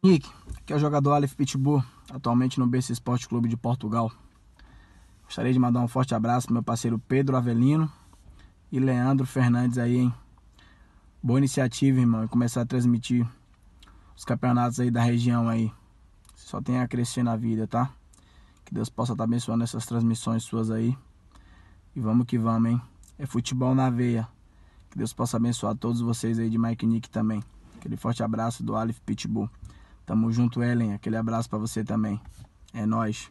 Nick, que é o jogador Aleph Pitbull, atualmente no BC Esporte Clube de Portugal. Gostaria de mandar um forte abraço pro meu parceiro Pedro Avelino e Leandro Fernandes aí, hein? Boa iniciativa, irmão, começar a transmitir os campeonatos aí da região aí. só tem a crescer na vida, tá? Que Deus possa estar tá abençoando essas transmissões suas aí. E vamos que vamos, hein? É futebol na veia. Que Deus possa abençoar todos vocês aí de Mike Nick também. Aquele forte abraço do Aleph Pitbull. Tamo junto, Ellen. Aquele abraço para você também. É nós.